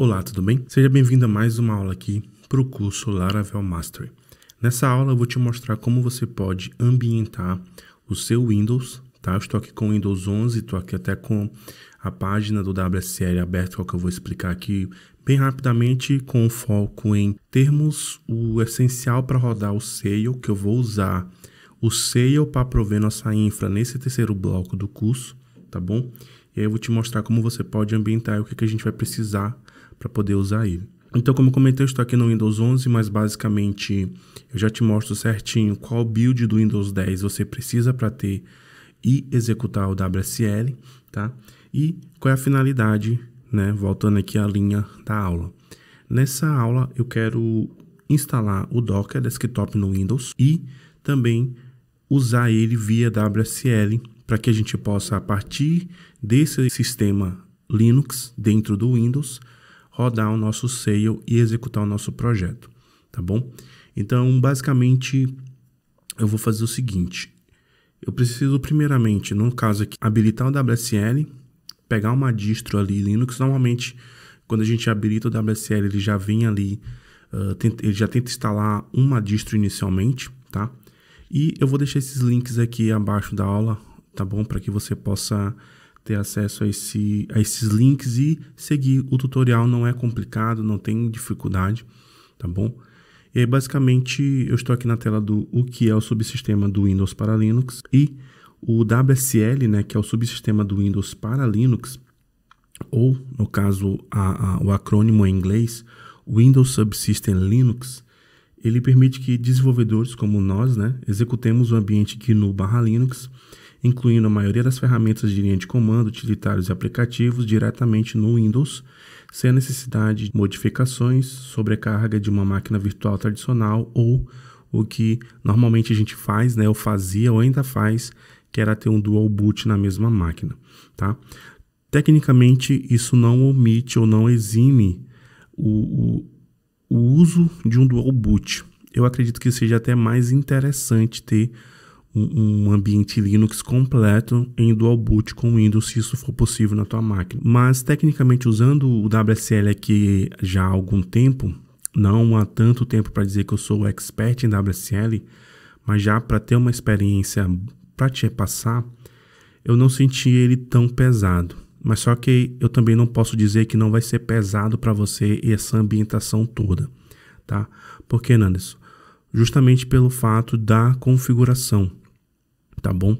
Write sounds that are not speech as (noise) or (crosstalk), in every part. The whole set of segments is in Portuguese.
Olá, tudo bem? Seja bem-vindo a mais uma aula aqui para o curso Laravel Mastery. Nessa aula eu vou te mostrar como você pode ambientar o seu Windows, tá? Eu estou aqui com o Windows 11, estou aqui até com a página do WSL aberta, é que eu vou explicar aqui bem rapidamente com foco em termos o essencial para rodar o Sail, que eu vou usar o Sail para prover nossa infra nesse terceiro bloco do curso, tá bom? E aí eu vou te mostrar como você pode ambientar e o que, que a gente vai precisar para poder usar ele. Então, como comentei, eu estou aqui no Windows 11, mas basicamente eu já te mostro certinho qual build do Windows 10 você precisa para ter e executar o WSL, tá? E qual é a finalidade, né? Voltando aqui à linha da aula. Nessa aula eu quero instalar o Docker Desktop no Windows e também usar ele via WSL para que a gente possa, a partir desse sistema Linux dentro do Windows, rodar o nosso sale e executar o nosso projeto, tá bom? Então, basicamente, eu vou fazer o seguinte. Eu preciso primeiramente, no caso aqui, habilitar o WSL, pegar uma distro ali Linux. Normalmente, quando a gente habilita o WSL, ele já vem ali, uh, tenta, ele já tenta instalar uma distro inicialmente, tá? E eu vou deixar esses links aqui abaixo da aula, tá bom? Para que você possa ter acesso a, esse, a esses links e seguir o tutorial. Não é complicado, não tem dificuldade, tá bom? E aí, basicamente, eu estou aqui na tela do o que é o subsistema do Windows para Linux e o WSL, né, que é o subsistema do Windows para Linux, ou, no caso, a, a, o acrônimo em inglês, Windows Subsystem Linux, ele permite que desenvolvedores como nós né, executemos o ambiente GNU/Linux incluindo a maioria das ferramentas de linha de comando, utilitários e aplicativos diretamente no Windows, sem a necessidade de modificações, sobrecarga de uma máquina virtual tradicional ou o que normalmente a gente faz, né, ou fazia ou ainda faz, que era ter um dual boot na mesma máquina, tá? Tecnicamente, isso não omite ou não exime o, o, o uso de um dual boot. Eu acredito que seja até mais interessante ter um, um ambiente Linux completo em dual boot com Windows, se isso for possível na tua máquina. Mas tecnicamente usando o WSL aqui já há algum tempo, não há tanto tempo para dizer que eu sou expert em WSL, mas já para ter uma experiência para te passar, eu não senti ele tão pesado. Mas só que eu também não posso dizer que não vai ser pesado para você essa ambientação toda, tá? Porque, Nanderson, justamente pelo fato da configuração, tá bom?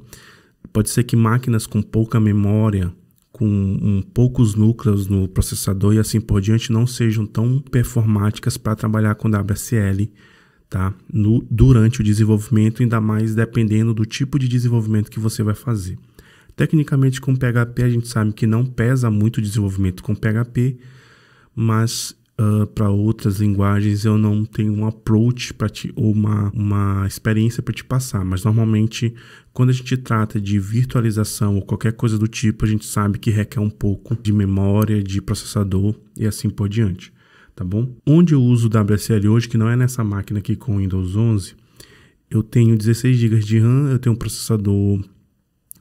Pode ser que máquinas com pouca memória, com um, poucos núcleos no processador e assim por diante não sejam tão performáticas para trabalhar com WSL, tá? No, durante o desenvolvimento, ainda mais dependendo do tipo de desenvolvimento que você vai fazer. Tecnicamente com PHP a gente sabe que não pesa muito o desenvolvimento com PHP, mas uh, ah, para outras linguagens, eu não tenho um approach para te ou uma, uma experiência para te passar. Mas normalmente, quando a gente trata de virtualização ou qualquer coisa do tipo, a gente sabe que requer um pouco de memória, de processador e assim por diante, tá bom? Onde eu uso o WSL hoje, que não é nessa máquina aqui com Windows 11, eu tenho 16 GB de RAM, eu tenho um processador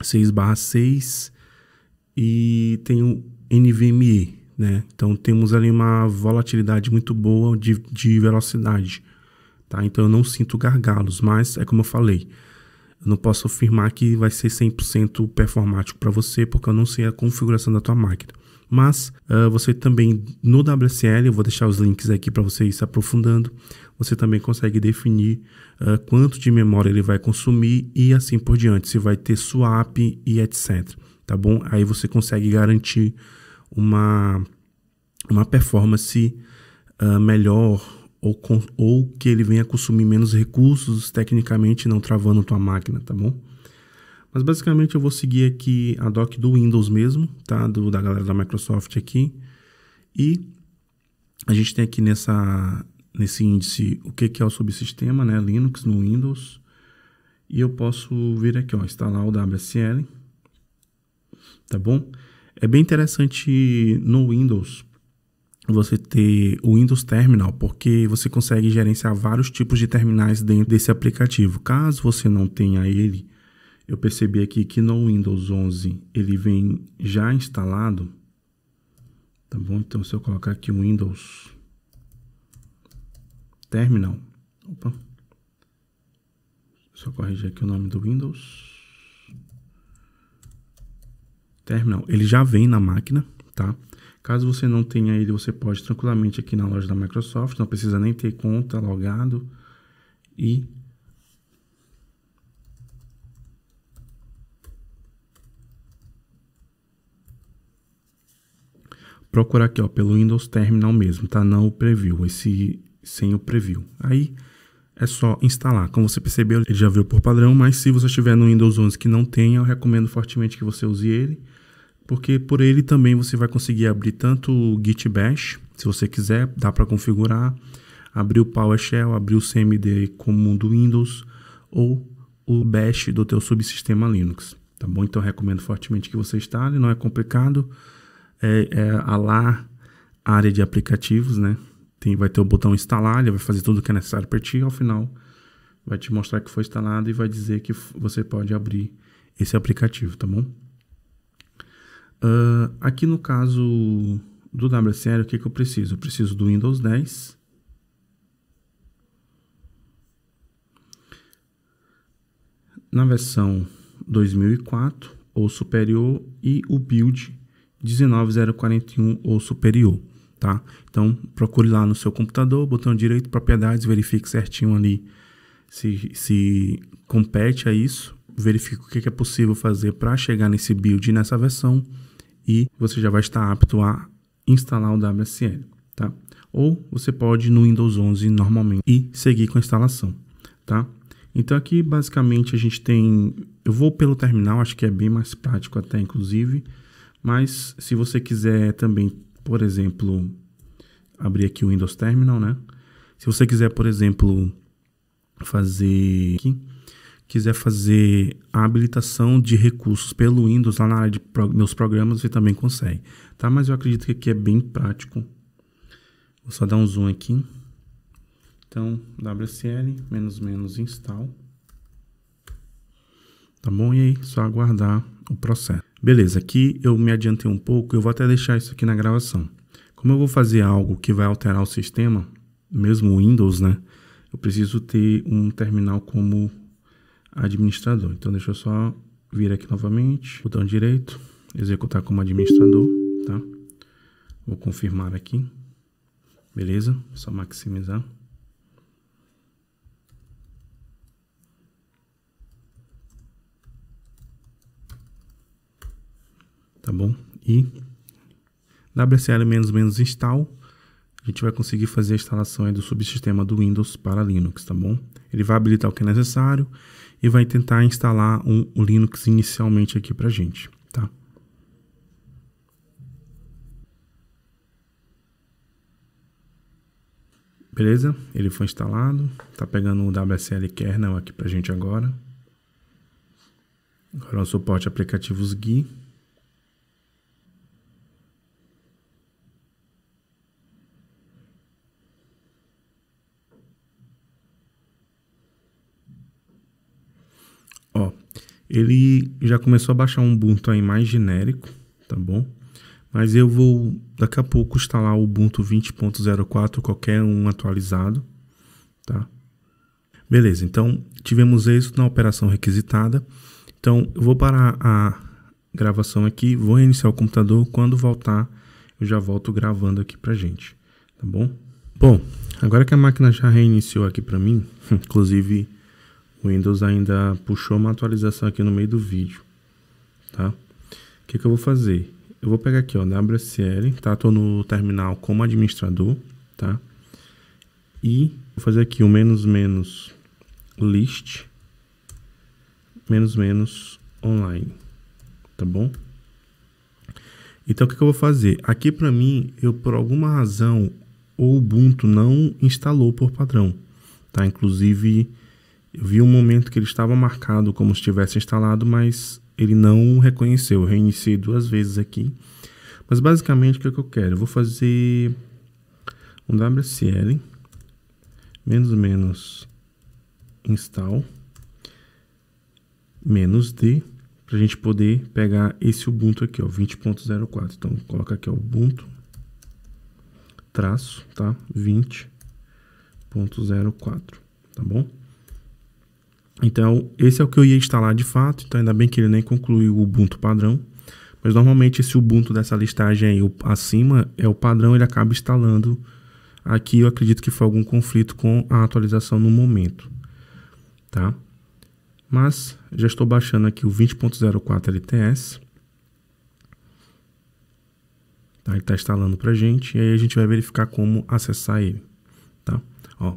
6/6 e tenho NVMe, né? Então temos ali uma volatilidade muito boa de, de velocidade. Tá? Então eu não sinto gargalos, mas é como eu falei, eu não posso afirmar que vai ser 100% performático para você, porque eu não sei a configuração da tua máquina. Mas uh, você também no WSL, eu vou deixar os links aqui para você ir se aprofundando, você também consegue definir uh, quanto de memória ele vai consumir e assim por diante, se vai ter swap e etc. Tá bom? Aí você consegue garantir uma, uma performance uh, melhor ou, com, ou que ele venha consumir menos recursos tecnicamente não travando tua máquina, tá bom? Mas basicamente eu vou seguir aqui a doc do Windows mesmo, tá? Do, da galera da Microsoft aqui. E a gente tem aqui nessa, nesse índice o que, que é o subsistema, né? Linux no Windows. E eu posso vir aqui, ó, instalar o WSL, tá bom? É bem interessante no Windows você ter o Windows Terminal, porque você consegue gerenciar vários tipos de terminais dentro desse aplicativo. Caso você não tenha ele, eu percebi aqui que no Windows 11 ele vem já instalado. Tá bom? Então se eu colocar aqui o Windows Terminal, opa, só corrigir aqui o nome do Windows terminal, ele já vem na máquina, tá? Caso você não tenha ele, você pode tranquilamente aqui na loja da Microsoft, não precisa nem ter conta, logado e procurar aqui, ó, pelo Windows Terminal mesmo, tá? Não o preview, esse sem o preview. Aí é só instalar. Como você percebeu, ele já veio por padrão, mas se você estiver no Windows 11 que não tenha, eu recomendo fortemente que você use ele, porque por ele também você vai conseguir abrir tanto o Git Bash, se você quiser, dá para configurar, abrir o PowerShell, abrir o CMD comum do Windows ou o Bash do teu subsistema Linux, tá bom? Então recomendo fortemente que você instale, não é complicado, é, é a lá área de aplicativos, né? tem, vai ter o botão instalar, ele vai fazer tudo o que é necessário para ti, ao final vai te mostrar que foi instalado e vai dizer que você pode abrir esse aplicativo, tá bom? Uh, aqui no caso do WSL, o que, que eu preciso? Eu preciso do Windows 10. Na versão 2004 ou superior e o build 19041 ou superior tá? Então, procure lá no seu computador, botão direito, propriedades, verifique certinho ali se, se compete a isso, verifique o que é possível fazer para chegar nesse build nessa versão e você já vai estar apto a instalar o WSL, tá? Ou você pode ir no Windows 11 normalmente e seguir com a instalação, tá? Então aqui basicamente a gente tem, eu vou pelo terminal, acho que é bem mais prático até inclusive, mas se você quiser também por exemplo, abrir aqui o Windows Terminal, né? Se você quiser, por exemplo, fazer aqui, quiser fazer a habilitação de recursos pelo Windows lá na área de meus programas, você também consegue, tá? Mas eu acredito que aqui é bem prático. Vou só dar um zoom aqui. Então, WSL menos menos install. Tá bom? E aí, só aguardar o processo. Beleza, aqui eu me adiantei um pouco, eu vou até deixar isso aqui na gravação. Como eu vou fazer algo que vai alterar o sistema, mesmo o Windows, né? Eu preciso ter um terminal como administrador. Então deixa eu só vir aqui novamente, botão direito, executar como administrador, tá? Vou confirmar aqui. Beleza? Só maximizar. tá bom? E menos install, a gente vai conseguir fazer a instalação do subsistema do Windows para Linux, tá bom? Ele vai habilitar o que é necessário e vai tentar instalar um, o Linux inicialmente aqui a gente, tá? Beleza? Ele foi instalado, tá pegando o WSL kernel aqui a gente agora. Agora é o suporte aplicativos GUI. ele já começou a baixar um Ubuntu aí mais genérico, tá bom? Mas eu vou daqui a pouco instalar o Ubuntu 20.04, qualquer um atualizado, tá? Beleza, então tivemos isso na operação requisitada. Então eu vou parar a gravação aqui, vou reiniciar o computador, quando voltar eu já volto gravando aqui pra gente, tá bom? Bom, agora que a máquina já reiniciou aqui para mim, (laughs) inclusive o Windows ainda puxou uma atualização aqui no meio do vídeo, tá? O que, que eu vou fazer? Eu vou pegar aqui, ó, WSL, tá? Tô no terminal como administrador, tá? E vou fazer aqui o menos menos list menos menos online, tá bom? Então o que, que eu vou fazer? Aqui para mim, eu por alguma razão o Ubuntu não instalou por padrão, tá? Inclusive eu vi um momento que ele estava marcado como se tivesse instalado, mas ele não reconheceu. Eu reiniciei duas vezes aqui. Mas basicamente o que, é que eu quero? Eu vou fazer um WSL menos menos install menos d para a gente poder pegar esse Ubuntu aqui, ó, 20.04. Então coloca aqui ó, Ubuntu traço, tá? 20.04, tá bom? Então, esse é o que eu ia instalar de fato, então ainda bem que ele nem concluiu o Ubuntu padrão. Mas normalmente esse Ubuntu dessa listagem aí, o, acima, é o padrão, ele acaba instalando. Aqui eu acredito que foi algum conflito com a atualização no momento, tá? Mas já estou baixando aqui o 20.04 LTS. Tá, ele está instalando para gente e aí a gente vai verificar como acessar ele, tá? Ó,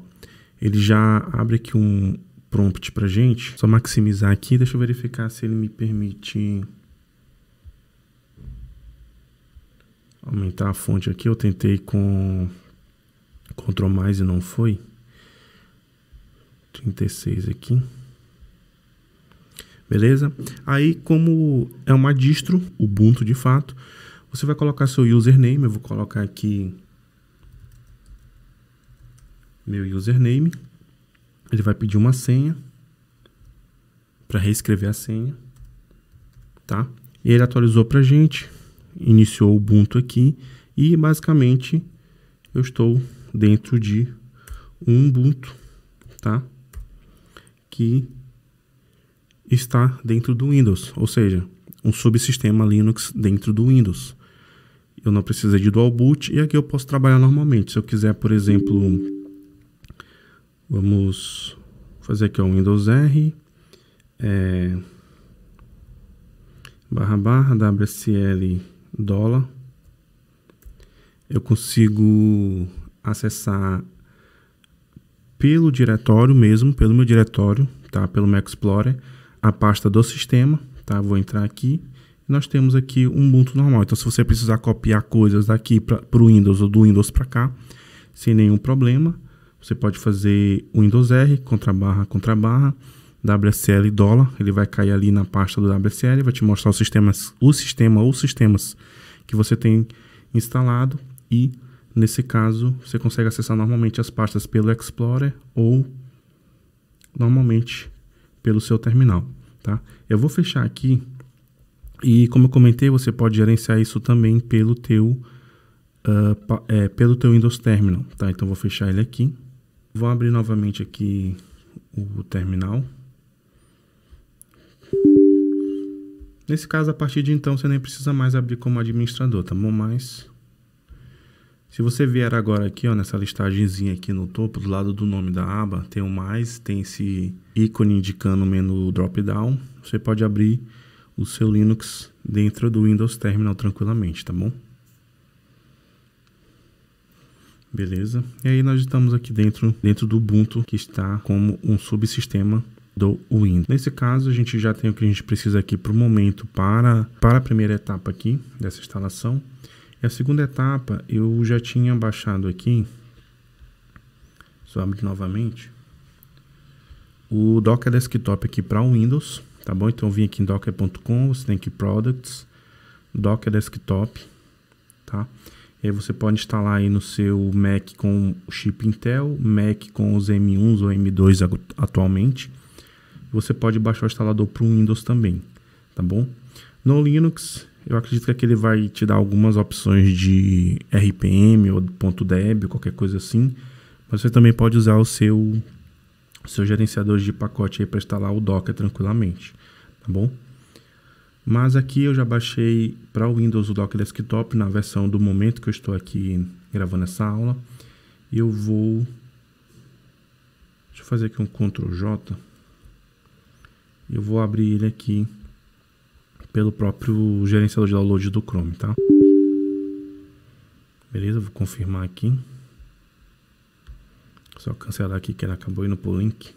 ele já abre aqui um, prompt pra gente. Só maximizar aqui, deixa eu verificar se ele me permite aumentar a fonte aqui. Eu tentei com Ctrl mais e não foi. 36 aqui. Beleza? Aí, como é uma distro, Ubuntu de fato, você vai colocar seu username. Eu vou colocar aqui meu username ele vai pedir uma senha para reescrever a senha, tá? E ele atualizou para gente, iniciou o Ubuntu aqui e basicamente eu estou dentro de um Ubuntu, tá? Que está dentro do Windows, ou seja, um subsistema Linux dentro do Windows. Eu não precisei de dual boot e aqui eu posso trabalhar normalmente. Se eu quiser, por exemplo, Vamos fazer aqui o Windows R é, barra barra WSL dólar. Eu consigo acessar pelo diretório mesmo, pelo meu diretório, tá? Pelo Mac Explorer, a pasta do sistema, tá? Vou entrar aqui. Nós temos aqui um Ubuntu normal. Então, se você precisar copiar coisas daqui para o Windows ou do Windows para cá, sem nenhum problema, você pode fazer Windows R, contra barra, contra barra, WSL dólar, ele vai cair ali na pasta do WSL, vai te mostrar os sistemas, o sistema ou sistemas que você tem instalado e nesse caso você consegue acessar normalmente as pastas pelo Explorer ou normalmente pelo seu terminal, tá? Eu vou fechar aqui e como eu comentei, você pode gerenciar isso também pelo teu, uh, é, pelo teu Windows Terminal, tá? Então vou fechar ele aqui. Vou abrir novamente aqui o terminal. Nesse caso, a partir de então, você nem precisa mais abrir como administrador, tá bom? Mas se você vier agora aqui, ó, nessa listagemzinha aqui no topo, do lado do nome da aba, tem o mais, tem esse ícone indicando o menu drop-down. Você pode abrir o seu Linux dentro do Windows Terminal tranquilamente, tá bom? Beleza? E aí nós estamos aqui dentro, dentro do Ubuntu, que está como um subsistema do Windows. Nesse caso, a gente já tem o que a gente precisa aqui para o momento, para, para a primeira etapa aqui dessa instalação. E a segunda etapa, eu já tinha baixado aqui, só abrir novamente, o Docker Desktop aqui para Windows, tá bom? Então, eu vim aqui em docker.com, você tem aqui Products, Docker Desktop, Tá? E aí você pode instalar aí no seu Mac com o chip Intel, Mac com os M1s ou M2 atualmente. Você pode baixar o instalador para o Windows também, tá bom? No Linux, eu acredito que ele vai te dar algumas opções de RPM ou .deb, qualquer coisa assim. Mas você também pode usar o seu, o seu gerenciador de pacote para instalar o Docker tranquilamente, tá bom? Mas aqui eu já baixei para o Windows o Dock Desktop na versão do momento que eu estou aqui gravando essa aula. Eu vou... Deixa eu fazer aqui um Ctrl J. Eu vou abrir ele aqui pelo próprio gerenciador de download do Chrome, tá? Beleza, vou confirmar aqui. Só cancelar aqui que ele acabou indo pro link.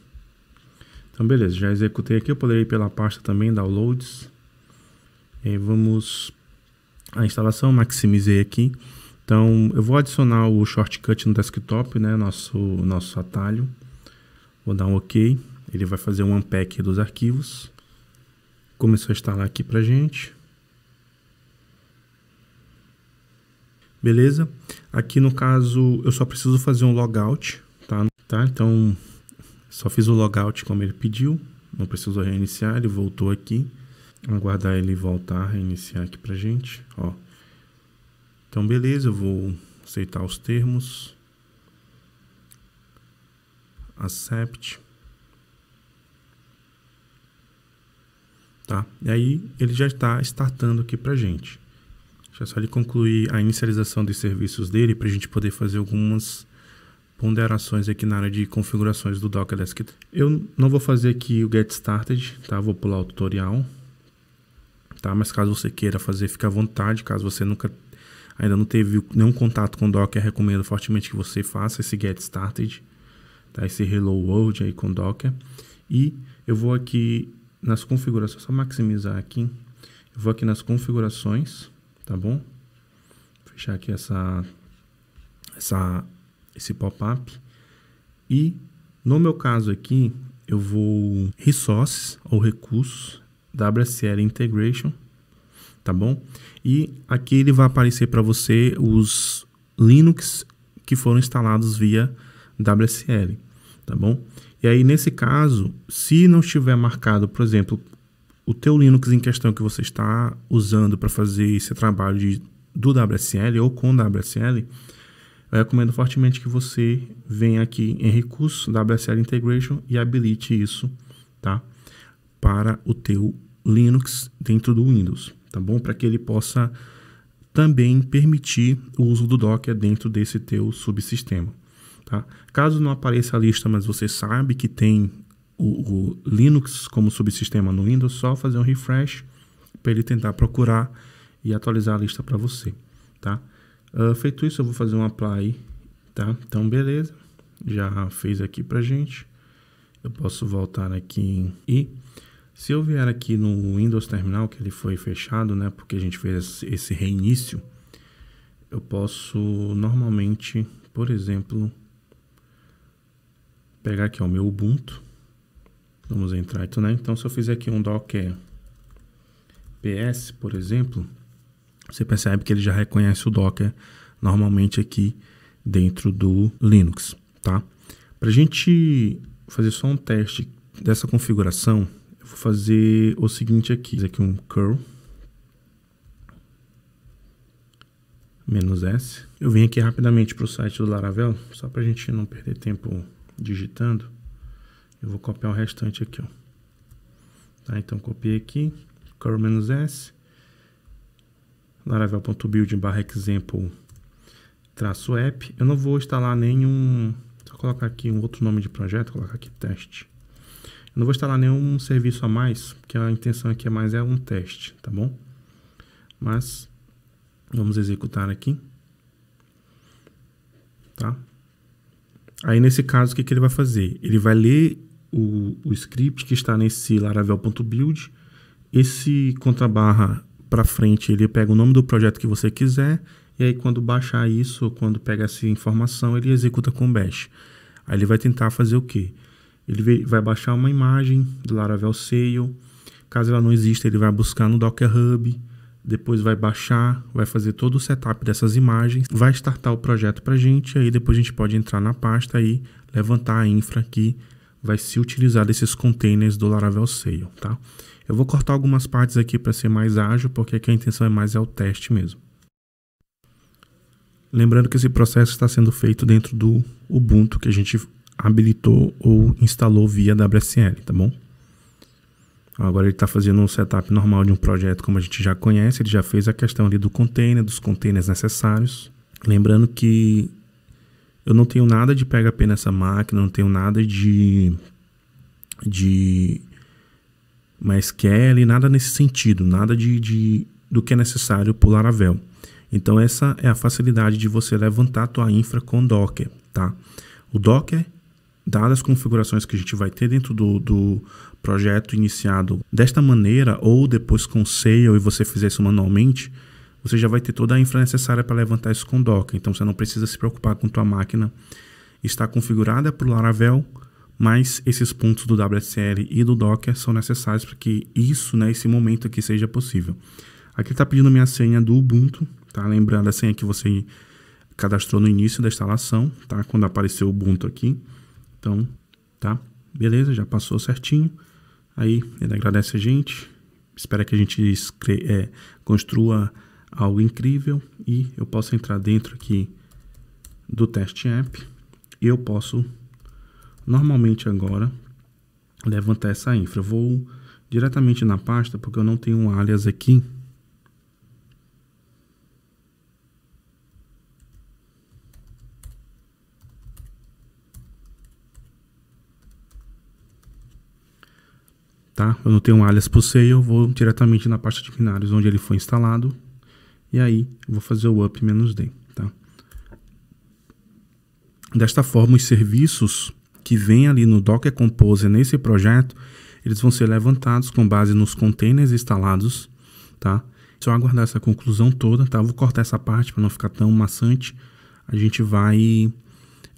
Então beleza, já executei aqui, eu poderia ir pela pasta também, downloads. É, vamos a instalação, maximizei aqui. Então, eu vou adicionar o shortcut no desktop, né, nosso, nosso atalho. Vou dar um OK. Ele vai fazer um unpack dos arquivos. Começou a instalar aqui pra gente. Beleza? Aqui no caso, eu só preciso fazer um logout, tá? tá? Então, só fiz o logout como ele pediu. Não preciso reiniciar, ele voltou aqui aguardar ele voltar, reiniciar aqui pra gente, ó. Então beleza, eu vou aceitar os termos. Accept. Tá? E aí ele já está startando aqui pra gente. Deixa só ele concluir a inicialização dos serviços dele para a gente poder fazer algumas ponderações aqui na área de configurações do Docker Desktop. Eu não vou fazer aqui o Get Started, tá? Vou pular o tutorial tá? Mas caso você queira fazer, fica à vontade. Caso você nunca ainda não teve nenhum contato com Docker, recomendo fortemente que você faça esse Get Started, tá? Esse Hello World aí com Docker. E eu vou aqui nas configurações, só maximizar aqui. Eu vou aqui nas configurações, tá bom? Fechar aqui essa essa esse pop-up e no meu caso aqui, eu vou resources ou recursos WSL Integration, tá bom? E aqui ele vai aparecer para você os Linux que foram instalados via WSL, tá bom? E aí nesse caso, se não estiver marcado, por exemplo, o teu Linux em questão que você está usando para fazer esse trabalho de, do WSL ou com WSL, eu recomendo fortemente que você venha aqui em recursos WSL Integration e habilite isso, tá? para o teu Linux dentro do Windows, tá bom? Para que ele possa também permitir o uso do Docker dentro desse teu subsistema, tá? Caso não apareça a lista, mas você sabe que tem o, o Linux como subsistema no Windows, só fazer um refresh para ele tentar procurar e atualizar a lista para você, tá? Uh, feito isso, eu vou fazer um apply, tá? Então, beleza. Já fez aqui para gente. Eu posso voltar aqui em se eu vier aqui no Windows Terminal, que ele foi fechado, né, porque a gente fez esse reinício, eu posso normalmente, por exemplo, pegar aqui o meu Ubuntu, vamos entrar então, né? Então, se eu fizer aqui um docker é ps, por exemplo, você percebe que ele já reconhece o docker é normalmente aqui dentro do Linux, tá? Para a gente fazer só um teste dessa configuração, eu vou fazer o seguinte aqui. Fiz aqui um curl. Menos S. Eu vim aqui rapidamente para o site do Laravel, só para a gente não perder tempo digitando. Eu vou copiar o restante aqui, ó. Tá, então copiei aqui, curl menos S, laravel.build barra example traço app. Eu não vou instalar nenhum, só colocar aqui um outro nome de projeto, colocar aqui teste. Eu não vou instalar nenhum serviço a mais, porque a intenção aqui é mais é um teste, tá bom? Mas vamos executar aqui, tá? Aí nesse caso o que, que ele vai fazer? Ele vai ler o, o script que está nesse laravel.build, esse contra barra para frente ele pega o nome do projeto que você quiser e aí quando baixar isso, quando pega essa informação, ele executa com bash. Aí ele vai tentar fazer o quê? ele vai baixar uma imagem do Laravel Sale. Caso ela não exista, ele vai buscar no Docker Hub, depois vai baixar, vai fazer todo o setup dessas imagens, vai startar o projeto para a gente, aí depois a gente pode entrar na pasta e levantar a infra que vai se utilizar desses containers do Laravel Sale, tá? Eu vou cortar algumas partes aqui para ser mais ágil, porque aqui a intenção é mais é o teste mesmo. Lembrando que esse processo está sendo feito dentro do Ubuntu que a gente habilitou ou instalou via WSL, tá bom? Agora ele está fazendo um setup normal de um projeto como a gente já conhece, ele já fez a questão ali do container, dos containers necessários. Lembrando que eu não tenho nada de PHP nessa máquina, não tenho nada de, de MySQL, nada nesse sentido, nada de, de do que é necessário para o Laravel. Então essa é a facilidade de você levantar a tua infra com Docker, tá? O Docker dadas as configurações que a gente vai ter dentro do, do projeto iniciado desta maneira, ou depois com sale e você fizer isso manualmente, você já vai ter toda a infra necessária para levantar isso com Docker. Então você não precisa se preocupar com tua máquina está configurada para o Laravel, mas esses pontos do WSL e do Docker são necessários para que isso, né, esse momento aqui seja possível. Aqui está pedindo minha senha do Ubuntu, tá? Lembrando a senha que você cadastrou no início da instalação, tá? Quando apareceu o Ubuntu aqui. Então, tá? Beleza, já passou certinho. Aí ele agradece a gente, espera que a gente é, construa algo incrível e eu posso entrar dentro aqui do teste app e eu posso normalmente agora levantar essa infra. Eu vou diretamente na pasta porque eu não tenho um alias aqui tá? Eu não tenho um alias para o sale, eu vou diretamente na pasta de binários onde ele foi instalado e aí vou fazer o up menos d, tá? Desta forma, os serviços que vêm ali no Docker Composer nesse projeto, eles vão ser levantados com base nos containers instalados, tá? Só aguardar essa conclusão toda, tá? Eu vou cortar essa parte para não ficar tão maçante. A gente vai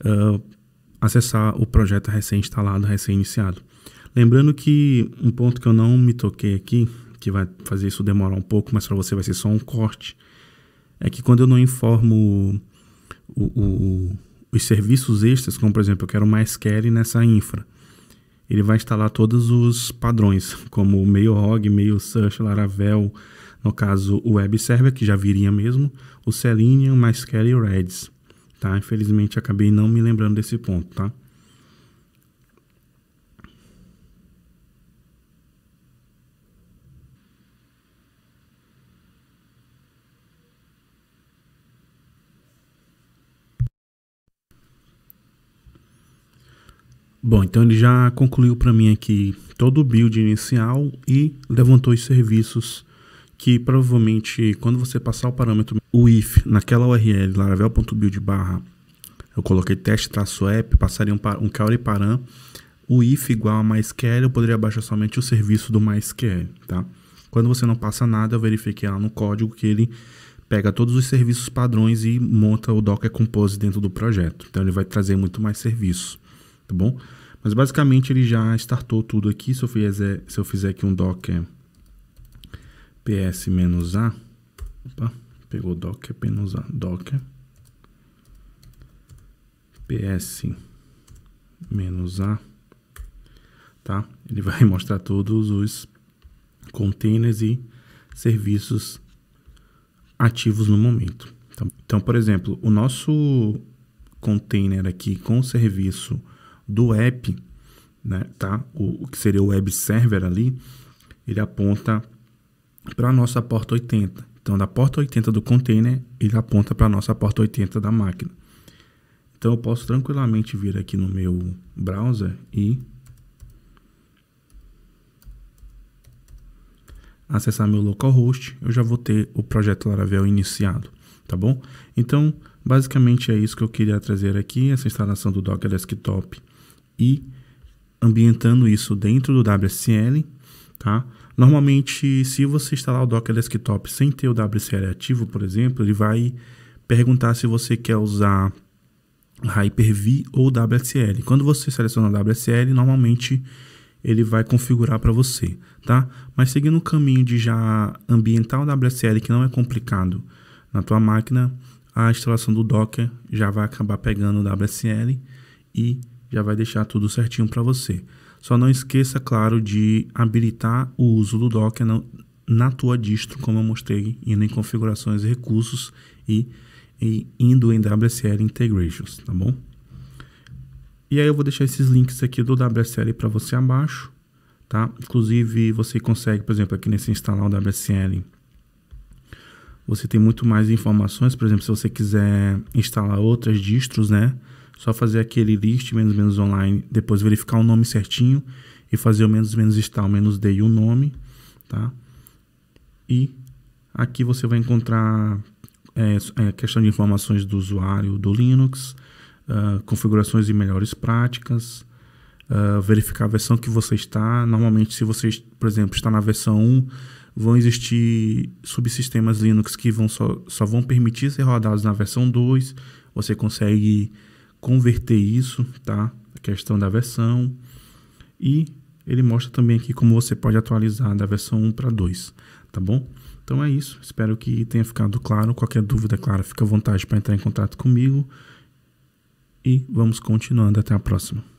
uh, acessar o projeto recém-instalado, recém-iniciado. Lembrando que um ponto que eu não me toquei aqui, que vai fazer isso demorar um pouco, mas para você vai ser só um corte, é que quando eu não informo o, o, os serviços extras, como por exemplo, eu quero mais query nessa infra, ele vai instalar todos os padrões, como meio ROG, meio Search, Laravel, no caso o Web Server, que já viria mesmo, o Selenium, mais query e o Redis. Tá? Infelizmente acabei não me lembrando desse ponto, tá? Bom, então ele já concluiu para mim aqui todo o build inicial e levantou os serviços que provavelmente quando você passar o parâmetro o if naquela URL laravel.build barra eu coloquei teste-app, passaria um, um e param, o if igual a MySQL, eu poderia baixar somente o serviço do MySQL, tá? Quando você não passa nada, eu verifiquei lá no código que ele pega todos os serviços padrões e monta o Docker Compose dentro do projeto. Então ele vai trazer muito mais serviço, tá bom? Mas basicamente ele já startou tudo aqui. Se eu fizer, se eu fizer aqui um docker é ps-a, opa, pegou docker, é -a, docker é ps-a, tá? Ele vai (laughs) mostrar todos os containers e serviços ativos no momento. Então, então por exemplo, o nosso container aqui com o serviço do app, né, tá? O, o que seria o web server ali, ele aponta para a nossa porta 80. Então, da porta 80 do container, ele aponta para a nossa porta 80 da máquina. Então, eu posso tranquilamente vir aqui no meu browser e acessar meu localhost, eu já vou ter o projeto Laravel iniciado, tá bom? Então, basicamente é isso que eu queria trazer aqui, essa instalação do Docker Desktop e ambientando isso dentro do WSL, tá? Normalmente, se você instalar o Docker Desktop sem ter o WSL ativo, por exemplo, ele vai perguntar se você quer usar Hyper-V ou WSL. Quando você seleciona o WSL, normalmente ele vai configurar para você, tá? Mas seguindo o caminho de já ambientar o WSL, que não é complicado na tua máquina, a instalação do Docker já vai acabar pegando o WSL e já vai deixar tudo certinho para você. Só não esqueça, claro, de habilitar o uso do Docker na, tua distro, como eu mostrei, indo em configurações e recursos e, e indo em WSL Integrations, tá bom? E aí eu vou deixar esses links aqui do WSL para você abaixo, tá? Inclusive você consegue, por exemplo, aqui nesse instalar o WSL, você tem muito mais informações, por exemplo, se você quiser instalar outras distros, né? Só fazer aquele list menos menos online, depois verificar o nome certinho e fazer o menos menos install menos d e o nome, tá? E aqui você vai encontrar é, é questão de informações do usuário do Linux, uh, configurações e melhores práticas, uh, verificar a versão que você está. Normalmente, se você, por exemplo, está na versão 1, vão existir subsistemas Linux que vão só, só vão permitir ser rodados na versão 2. Você consegue converter isso, tá? A questão da versão. E ele mostra também aqui como você pode atualizar da versão 1 para 2, tá bom? Então é isso, espero que tenha ficado claro. Qualquer dúvida, claro, fica à vontade para entrar em contato comigo. E vamos continuando, até a próxima.